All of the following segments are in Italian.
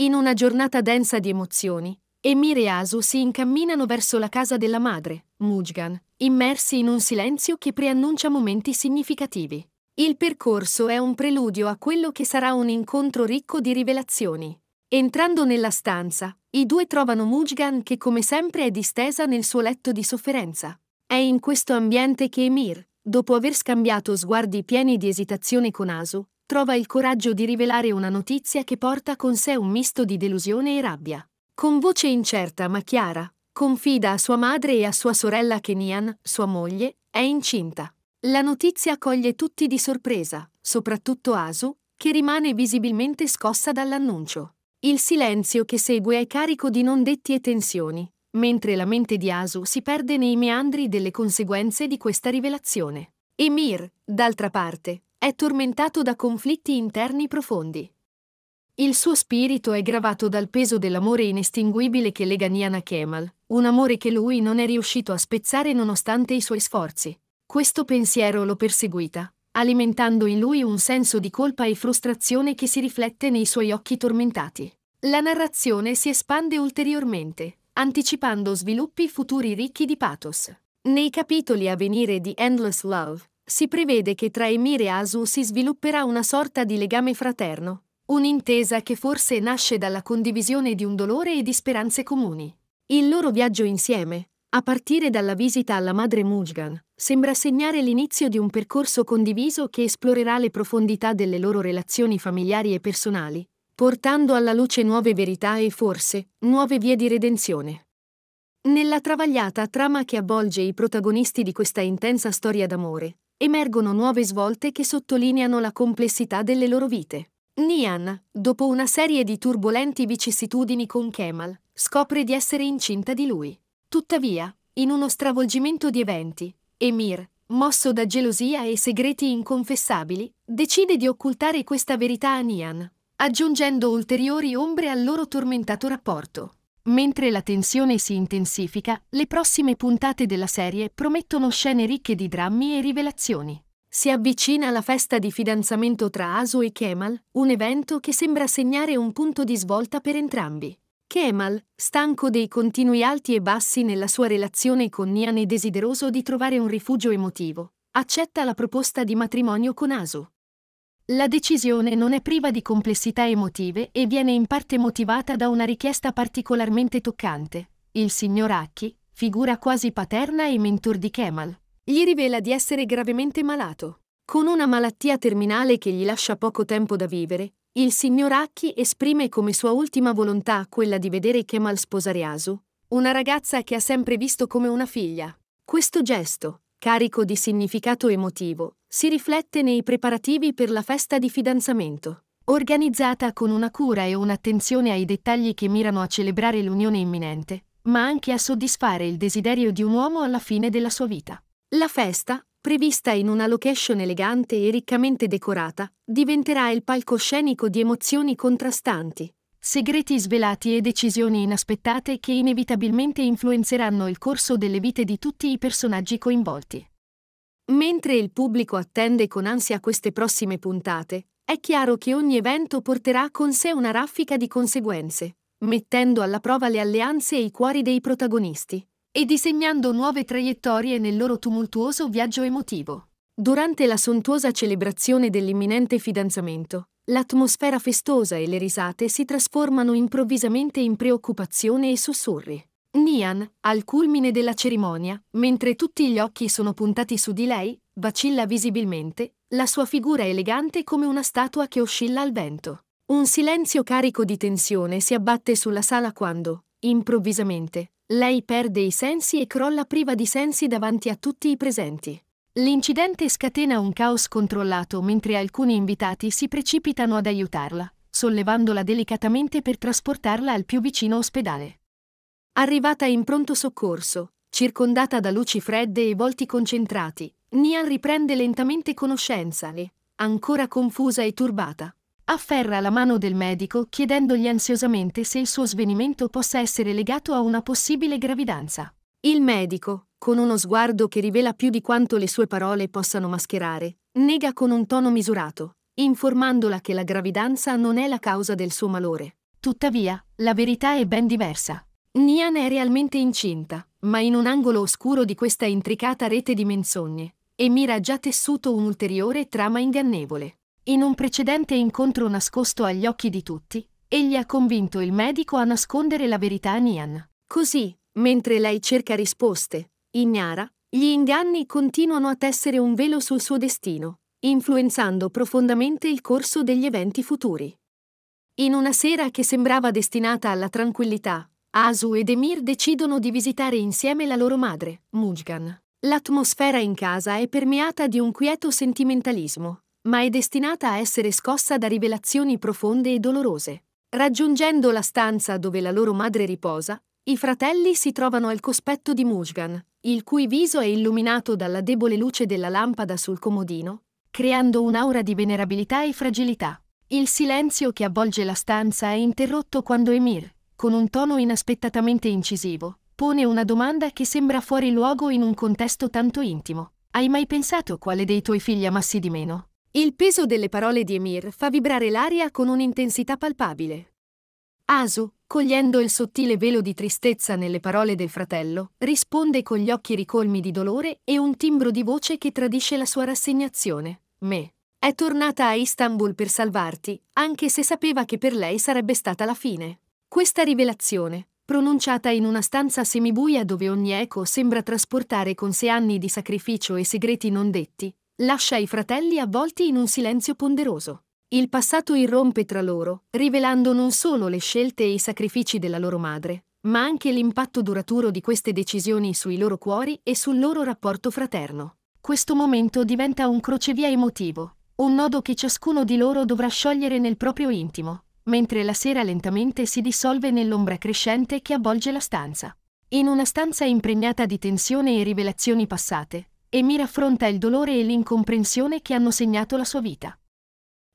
In una giornata densa di emozioni, Emir e Asu si incamminano verso la casa della madre, Mujgan, immersi in un silenzio che preannuncia momenti significativi. Il percorso è un preludio a quello che sarà un incontro ricco di rivelazioni. Entrando nella stanza, i due trovano Mujgan che come sempre è distesa nel suo letto di sofferenza. È in questo ambiente che Emir, dopo aver scambiato sguardi pieni di esitazione con Asu, trova il coraggio di rivelare una notizia che porta con sé un misto di delusione e rabbia. Con voce incerta ma chiara, confida a sua madre e a sua sorella che Nian, sua moglie, è incinta. La notizia coglie tutti di sorpresa, soprattutto Asu, che rimane visibilmente scossa dall'annuncio. Il silenzio che segue è carico di non detti e tensioni, mentre la mente di Asu si perde nei meandri delle conseguenze di questa rivelazione. Emir, d'altra parte, è tormentato da conflitti interni profondi. Il suo spirito è gravato dal peso dell'amore inestinguibile che lega Nian Kemal, un amore che lui non è riuscito a spezzare nonostante i suoi sforzi. Questo pensiero lo perseguita, alimentando in lui un senso di colpa e frustrazione che si riflette nei suoi occhi tormentati. La narrazione si espande ulteriormente, anticipando sviluppi futuri ricchi di pathos. Nei capitoli a venire di Endless Love, si prevede che tra Emir e Asu si svilupperà una sorta di legame fraterno, un'intesa che forse nasce dalla condivisione di un dolore e di speranze comuni. Il loro viaggio insieme, a partire dalla visita alla madre Mujgan, sembra segnare l'inizio di un percorso condiviso che esplorerà le profondità delle loro relazioni familiari e personali, portando alla luce nuove verità e forse nuove vie di redenzione. Nella travagliata trama che avvolge i protagonisti di questa intensa storia d'amore, emergono nuove svolte che sottolineano la complessità delle loro vite. Nian, dopo una serie di turbolenti vicissitudini con Kemal, scopre di essere incinta di lui. Tuttavia, in uno stravolgimento di eventi, Emir, mosso da gelosia e segreti inconfessabili, decide di occultare questa verità a Nian, aggiungendo ulteriori ombre al loro tormentato rapporto. Mentre la tensione si intensifica, le prossime puntate della serie promettono scene ricche di drammi e rivelazioni. Si avvicina la festa di fidanzamento tra Asu e Kemal, un evento che sembra segnare un punto di svolta per entrambi. Kemal, stanco dei continui alti e bassi nella sua relazione con Nian e desideroso di trovare un rifugio emotivo, accetta la proposta di matrimonio con Asu. La decisione non è priva di complessità emotive e viene in parte motivata da una richiesta particolarmente toccante. Il signor Acchi, figura quasi paterna e mentor di Kemal, gli rivela di essere gravemente malato. Con una malattia terminale che gli lascia poco tempo da vivere, il signor Acchi esprime come sua ultima volontà quella di vedere Kemal sposare Asu, una ragazza che ha sempre visto come una figlia. Questo gesto, carico di significato emotivo, si riflette nei preparativi per la festa di fidanzamento. Organizzata con una cura e un'attenzione ai dettagli che mirano a celebrare l'unione imminente, ma anche a soddisfare il desiderio di un uomo alla fine della sua vita. La festa, prevista in una location elegante e riccamente decorata, diventerà il palcoscenico di emozioni contrastanti, segreti svelati e decisioni inaspettate che inevitabilmente influenzeranno il corso delle vite di tutti i personaggi coinvolti. Mentre il pubblico attende con ansia queste prossime puntate, è chiaro che ogni evento porterà con sé una raffica di conseguenze, mettendo alla prova le alleanze e i cuori dei protagonisti, e disegnando nuove traiettorie nel loro tumultuoso viaggio emotivo. Durante la sontuosa celebrazione dell'imminente fidanzamento, L'atmosfera festosa e le risate si trasformano improvvisamente in preoccupazione e sussurri. Nian, al culmine della cerimonia, mentre tutti gli occhi sono puntati su di lei, vacilla visibilmente, la sua figura elegante come una statua che oscilla al vento. Un silenzio carico di tensione si abbatte sulla sala quando, improvvisamente, lei perde i sensi e crolla priva di sensi davanti a tutti i presenti. L'incidente scatena un caos controllato mentre alcuni invitati si precipitano ad aiutarla, sollevandola delicatamente per trasportarla al più vicino ospedale. Arrivata in pronto soccorso, circondata da luci fredde e volti concentrati, Nian riprende lentamente conoscenza e, ancora confusa e turbata, afferra la mano del medico chiedendogli ansiosamente se il suo svenimento possa essere legato a una possibile gravidanza. Il medico, con uno sguardo che rivela più di quanto le sue parole possano mascherare, nega con un tono misurato, informandola che la gravidanza non è la causa del suo malore. Tuttavia, la verità è ben diversa. Nian è realmente incinta, ma in un angolo oscuro di questa intricata rete di menzogne, e mira ha già tessuto un'ulteriore trama ingannevole. In un precedente incontro nascosto agli occhi di tutti, egli ha convinto il medico a nascondere la verità a Nian. Così, mentre lei cerca risposte, Ignara, gli inganni continuano a tessere un velo sul suo destino, influenzando profondamente il corso degli eventi futuri. In una sera che sembrava destinata alla tranquillità, Asu ed Emir decidono di visitare insieme la loro madre, Mujgan. L'atmosfera in casa è permeata di un quieto sentimentalismo, ma è destinata a essere scossa da rivelazioni profonde e dolorose. Raggiungendo la stanza dove la loro madre riposa, i fratelli si trovano al cospetto di Mujgan, il cui viso è illuminato dalla debole luce della lampada sul comodino, creando un'aura di venerabilità e fragilità. Il silenzio che avvolge la stanza è interrotto quando Emir, con un tono inaspettatamente incisivo, pone una domanda che sembra fuori luogo in un contesto tanto intimo. Hai mai pensato quale dei tuoi figli amassi di meno? Il peso delle parole di Emir fa vibrare l'aria con un'intensità palpabile, Asu, cogliendo il sottile velo di tristezza nelle parole del fratello, risponde con gli occhi ricolmi di dolore e un timbro di voce che tradisce la sua rassegnazione. Me. È tornata a Istanbul per salvarti, anche se sapeva che per lei sarebbe stata la fine. Questa rivelazione, pronunciata in una stanza semibuia dove ogni eco sembra trasportare con sé anni di sacrificio e segreti non detti, lascia i fratelli avvolti in un silenzio ponderoso. Il passato irrompe tra loro, rivelando non solo le scelte e i sacrifici della loro madre, ma anche l'impatto duraturo di queste decisioni sui loro cuori e sul loro rapporto fraterno. Questo momento diventa un crocevia emotivo, un nodo che ciascuno di loro dovrà sciogliere nel proprio intimo, mentre la sera lentamente si dissolve nell'ombra crescente che avvolge la stanza. In una stanza impregnata di tensione e rivelazioni passate, Emir affronta il dolore e l'incomprensione che hanno segnato la sua vita.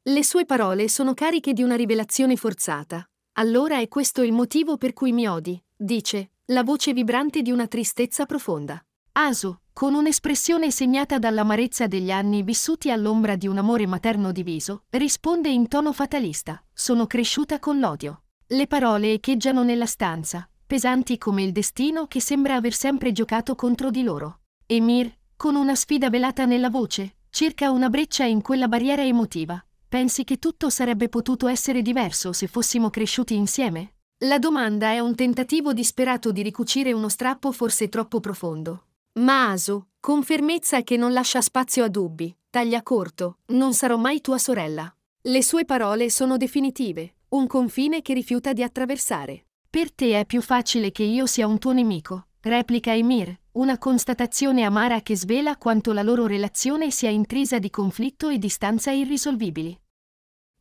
Le sue parole sono cariche di una rivelazione forzata. Allora è questo il motivo per cui mi odi, dice, la voce vibrante di una tristezza profonda. Asu, con un'espressione segnata dall'amarezza degli anni vissuti all'ombra di un amore materno diviso, risponde in tono fatalista, sono cresciuta con l'odio. Le parole echeggiano nella stanza, pesanti come il destino che sembra aver sempre giocato contro di loro. Emir, con una sfida velata nella voce, cerca una breccia in quella barriera emotiva, Pensi che tutto sarebbe potuto essere diverso se fossimo cresciuti insieme? La domanda è un tentativo disperato di ricucire uno strappo forse troppo profondo. Ma Aso, con fermezza che non lascia spazio a dubbi, taglia corto, non sarò mai tua sorella. Le sue parole sono definitive, un confine che rifiuta di attraversare. Per te è più facile che io sia un tuo nemico, replica Emir, una constatazione amara che svela quanto la loro relazione sia intrisa di conflitto e distanza irrisolvibili.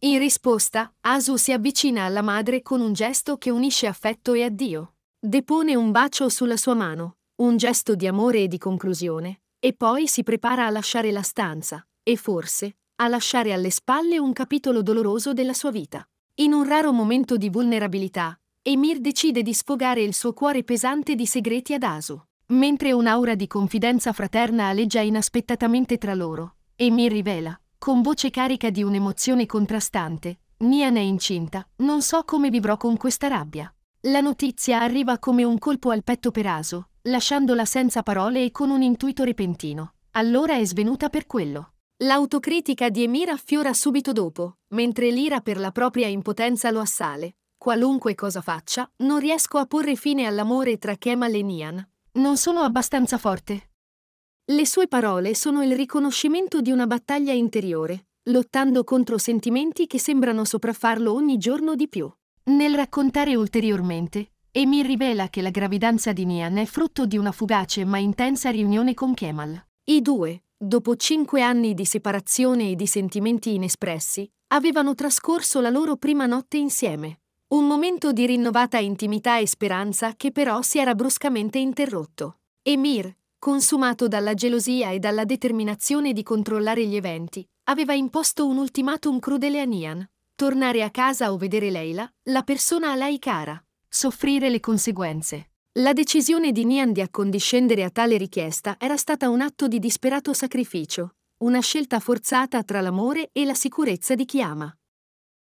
In risposta, Asu si avvicina alla madre con un gesto che unisce affetto e addio. Depone un bacio sulla sua mano, un gesto di amore e di conclusione, e poi si prepara a lasciare la stanza, e forse, a lasciare alle spalle un capitolo doloroso della sua vita. In un raro momento di vulnerabilità, Emir decide di sfogare il suo cuore pesante di segreti ad Asu mentre un'aura di confidenza fraterna aleggia inaspettatamente tra loro, e mi rivela, con voce carica di un'emozione contrastante, Nian è incinta, non so come vivrò con questa rabbia. La notizia arriva come un colpo al petto per aso, lasciandola senza parole e con un intuito repentino. Allora è svenuta per quello. L'autocritica di Emir affiora subito dopo, mentre l'ira per la propria impotenza lo assale. Qualunque cosa faccia, non riesco a porre fine all'amore tra Kemal e Nian, non sono abbastanza forte. Le sue parole sono il riconoscimento di una battaglia interiore, lottando contro sentimenti che sembrano sopraffarlo ogni giorno di più. Nel raccontare ulteriormente, Amy rivela che la gravidanza di Nian è frutto di una fugace ma intensa riunione con Kemal. I due, dopo cinque anni di separazione e di sentimenti inespressi, avevano trascorso la loro prima notte insieme. Un momento di rinnovata intimità e speranza che però si era bruscamente interrotto. Emir, consumato dalla gelosia e dalla determinazione di controllare gli eventi, aveva imposto un ultimatum crudele a Nian. Tornare a casa o vedere Leila, la persona a lei cara. Soffrire le conseguenze. La decisione di Nian di accondiscendere a tale richiesta era stata un atto di disperato sacrificio, una scelta forzata tra l'amore e la sicurezza di chi ama.